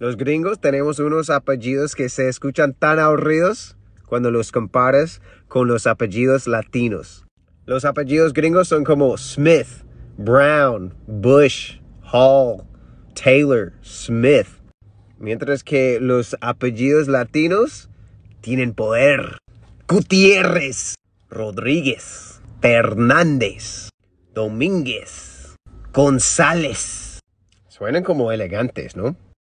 Los gringos tenemos unos apellidos que se escuchan tan aburridos cuando los compares con los apellidos latinos. Los apellidos gringos son como Smith, Brown, Bush, Hall, Taylor, Smith. Mientras que los apellidos latinos tienen poder. Gutiérrez, Rodríguez, Fernández, Domínguez, González. Suenan como elegantes, ¿no?